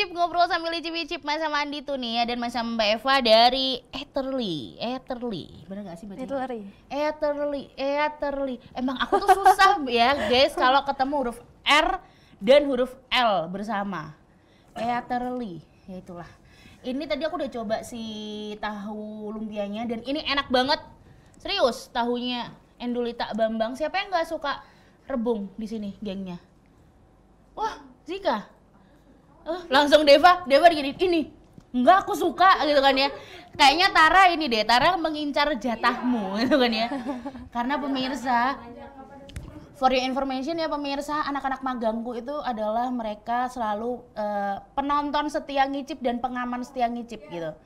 icip ngobrol sambil icip icip mas sama Andi tuh nih ya dan mas sama Mbak Eva dari Etherly, Etherly, bener gak sih Mbak? Etherly, Etherly, Etherly. Emang aku tuh susah ya guys kalau ketemu huruf R dan huruf L bersama. Etherly, ya itulah. Ini tadi aku udah coba si tahu lumpianya dan ini enak banget. Serius tahunya Endulita Bambang. Siapa yang nggak suka rebung di sini gengnya? Wah, Zika. Eh, langsung Deva Deva gini, ini enggak aku suka gitu kan ya kayaknya Tara ini deh Tara mengincar jatahmu gitu kan ya karena pemirsa For your information ya pemirsa, anak-anak magangku itu adalah mereka selalu uh, penonton setia ngicip dan pengaman setia ngicip gitu.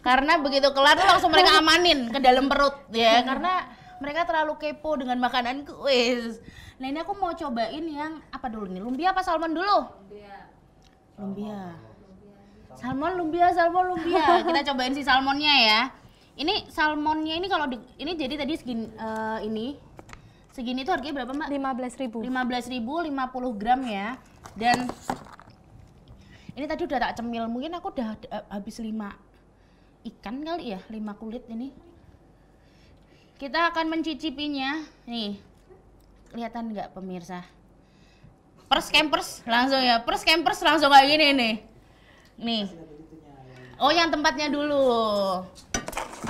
Karena begitu kelar tuh langsung mereka amanin ke dalam perut ya, karena mereka terlalu kepo dengan makanan kuis. Nah ini aku mau cobain yang apa dulu nih, lumpia apa salmon dulu? Lumpia. Salmon lumpia, salmon lumpia. Kita cobain si salmonnya ya. Ini salmonnya ini kalau ini jadi tadi segini uh, ini segini itu harganya berapa, Mbak? Lima Lima belas belas ribu. ribu lima puluh gram ya. Dan ini tadi udah tak cemil, mungkin aku udah eh, habis lima ikan kali ya, lima kulit ini. Kita akan mencicipinya. Nih. Kelihatan nggak pemirsa? pers campers langsung ya pers campers langsung kayak gini nih nih oh yang tempatnya dulu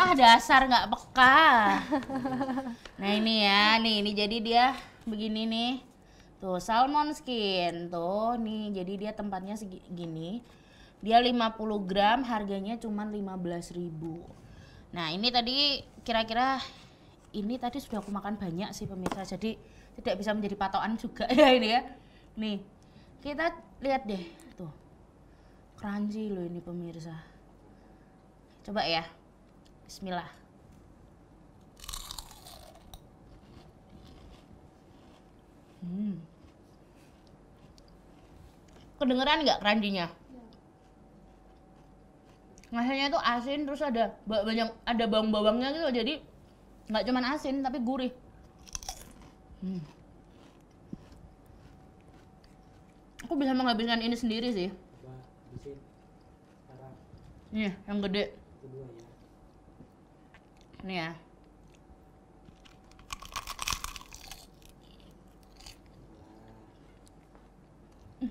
ah dasar nggak peka nah ini ya nih ini jadi dia begini nih tuh salmon skin tuh nih jadi dia tempatnya segini dia 50 gram harganya cuma 15.000 nah ini tadi kira-kira ini tadi sudah aku makan banyak sih pemirsa jadi tidak bisa menjadi patokan juga ya ini ya Nih, kita lihat deh. Tuh. Crunchy loh ini pemirsa. Coba ya. Bismillah. Hmm. Kedengeran nggak crunchy-nya? Iya. Rasanya tuh asin terus ada banyak ada bawang-bawangnya gitu jadi nggak cuman asin tapi gurih. Hmm. aku bisa menghabiskan ini sendiri sih nih iya, yang gede nih ya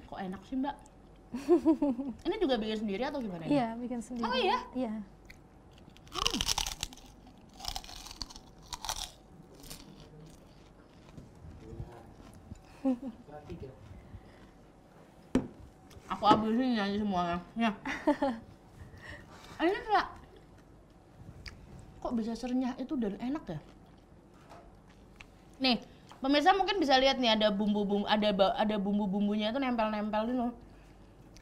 kok enak sih mbak ini juga bikin sendiri atau gimana iya bikin sendiri oh iya iya hmm. aku habisin aja semuanya ya Ini kayak kok bisa serenyah itu dan enak ya nih pemirsa mungkin bisa lihat nih ada bumbu bumbu ada ada bumbu bumbunya itu nempel nempel gitu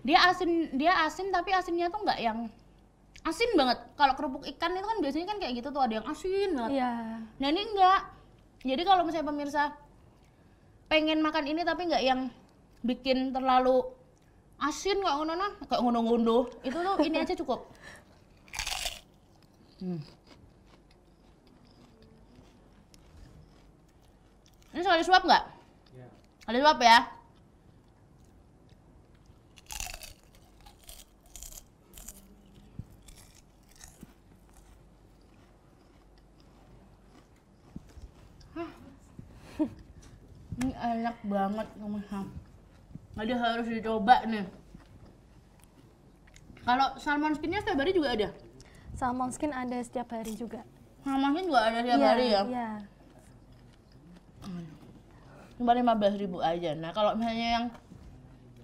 dia asin dia asin tapi asinnya tuh nggak yang asin banget kalau kerupuk ikan itu kan biasanya kan kayak gitu tuh ada yang asin banget Iya. nah ini enggak jadi kalau misalnya pemirsa pengen makan ini tapi nggak yang bikin terlalu asin nggak ngono non kayak ngono ngono itu tuh ini aja cukup hmm. ini sekali suap nggak yeah. sekali suap ya ini enak banget kamu ada harus dicoba nih. Kalau salmon skinnya setiap hari juga ada? Salmon skin ada setiap hari juga. Salmon skin juga ada setiap ya, hari ya? Iya. Cuma lima belas ribu aja. Nah kalau misalnya yang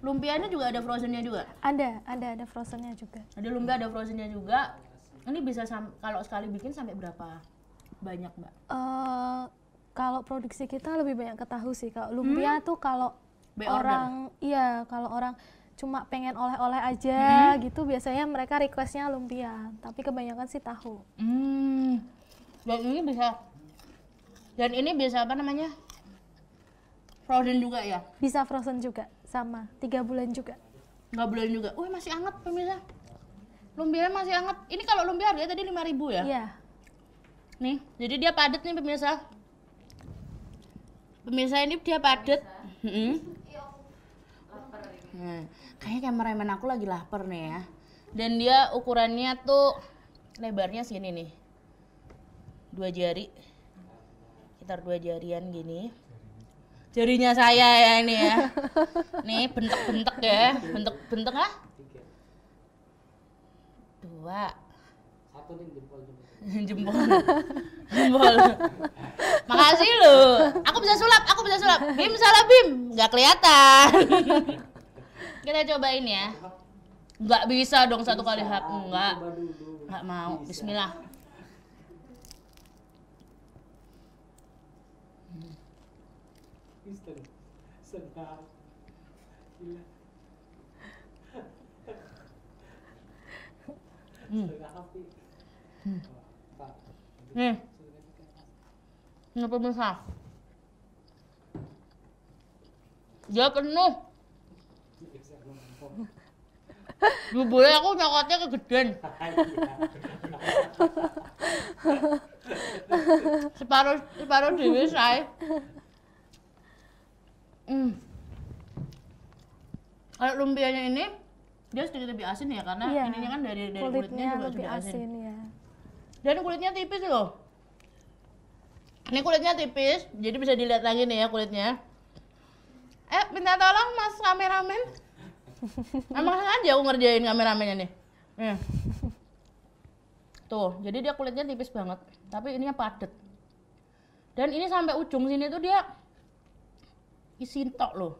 lumpianya juga ada frozennya juga? Ada, ada, ada frozennya juga. Ada lumpia, ada frozennya juga. Ini bisa kalau sekali bikin sampai berapa banyak mbak? Uh, kalau produksi kita lebih banyak ke tahu sih. Kalau lumpia hmm? tuh kalau Be orang order. iya kalau orang cuma pengen oleh-oleh aja hmm. gitu biasanya mereka requestnya lumpia tapi kebanyakan sih tahu hmm. dan ini bisa dan ini bisa apa namanya frozen juga ya bisa frozen juga sama tiga bulan juga nggak bulan juga wah masih hangat pemirsa lumpia masih hangat ini kalau lumpia harganya tadi lima ribu ya iya nih jadi dia padat nih pemirsa pemirsa ini dia padat hmm hmm. kayaknya kameramen aku lagi lapar nih ya dan dia ukurannya tuh lebarnya sini nih dua jari sekitar dua jarian gini jarinya saya ya ini ya nih bentuk-bentuk ya bentuk-bentuk ah dua satu nih jempol jempol jempol makasih lu aku bisa sulap aku bisa sulap bim salah bim nggak kelihatan Kita cobain ya. Nggak bisa dong satu kali hap. Nggak. Nggak mau. Bismillah. Hmm. Hmm. Oh, hmm. Nih. Hmm. Hmm. Hmm. penuh. Jebule aku nyokotnya kegedean. separuh separuh dewi saya. Hmm. Kalau lumpianya ini dia sedikit lebih asin ya karena iya, ininya kan dari dari kulitnya, kulitnya juga lebih sudah asin. asin ya. Dan kulitnya tipis loh. Ini kulitnya tipis, jadi bisa dilihat lagi nih ya kulitnya. Eh, minta tolong Mas kameramen. Emang sengaja aku ngerjain kameramennya nih. Nih. Iya. Tuh, jadi dia kulitnya tipis banget, tapi ininya padat. Dan ini sampai ujung sini tuh dia isintok tok loh.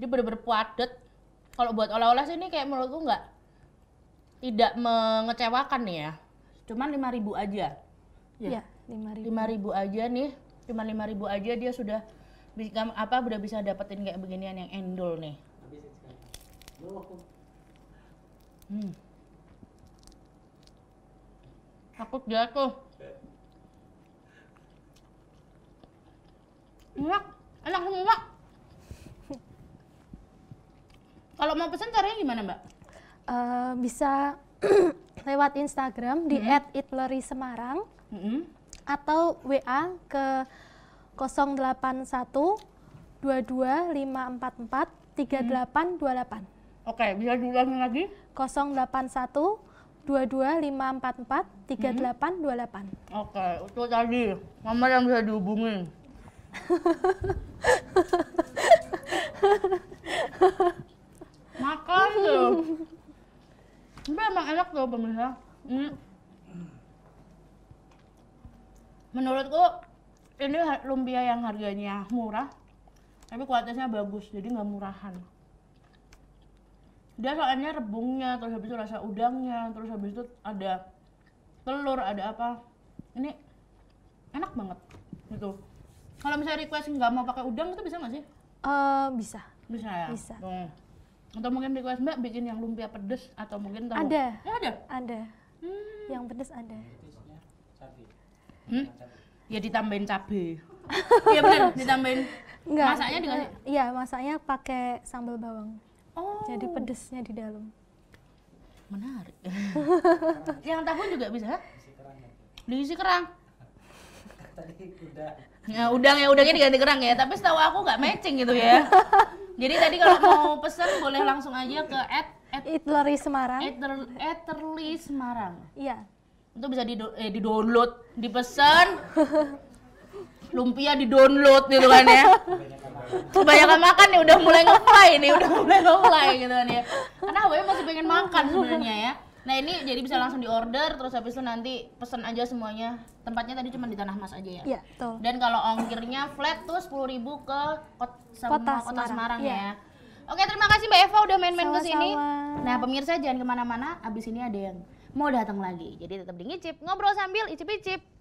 Dia bener-bener padat. Kalau buat oleh-oleh sih ini kayak menurutku nggak tidak mengecewakan nih ya. Cuman 5000 aja. Iya, ya, 5000. 5000 aja nih. Cuman 5000 aja dia sudah bisa apa udah bisa dapetin kayak beginian yang endul nih. Hmm. Takut jatuh. Enak, enak semua. Kalau mau pesan caranya gimana, Mbak? Uh, bisa lewat Instagram di -hmm. @itlori_semarang mm -hmm. atau WA ke 081 22544 3828. Hmm. Oke, bisa diulangi lagi? 081 22544 3828. Oke, itu tadi nomor yang bisa dihubungi. Makan tuh. Ini emang enak tuh pemirsa. Ini. Hmm. Menurutku ini lumpia yang harganya murah, tapi kualitasnya bagus, jadi nggak murahan dia soalnya rebungnya terus habis itu rasa udangnya terus habis itu ada telur ada apa ini enak banget gitu kalau misalnya request nggak mau pakai udang itu bisa nggak sih uh, bisa bisa ya bisa hmm. atau mungkin request mbak bikin yang lumpia pedes atau mungkin tahu ada ya, ada ada hmm. yang pedes ada hmm? ya ditambahin cabe. iya benar ditambahin Enggak, masaknya dengan iya masaknya pakai sambal bawang Oh. Jadi pedesnya di dalam. Menarik. yang tahu juga bisa? Diisi kerang. Tadi udang. Ya udang ya udangnya diganti kerang ya, tapi setahu aku nggak matching gitu ya. Jadi tadi kalau mau pesen boleh langsung aja ke at at Eatery Semarang. Eatery Semarang. Iya. Itu bisa di eh, di download, dipesan. lumpia di download gitu kan ya kebanyakan makan nih udah mulai ngeplay nih udah mulai ngeplay gitu kan ya karena awalnya masih pengen makan sebenarnya ya nah ini jadi bisa langsung di order terus habis itu nanti pesen aja semuanya tempatnya tadi cuma di Tanah Mas aja ya iya tuh. dan kalau ongkirnya flat tuh sepuluh ribu ke kot sama kota, kota Semarang, Semarang ya. ya Oke terima kasih Mbak Eva udah main-main ke sini. Nah pemirsa jangan kemana-mana, abis ini ada yang mau datang lagi. Jadi tetap di ngicip, ngobrol sambil icip-icip.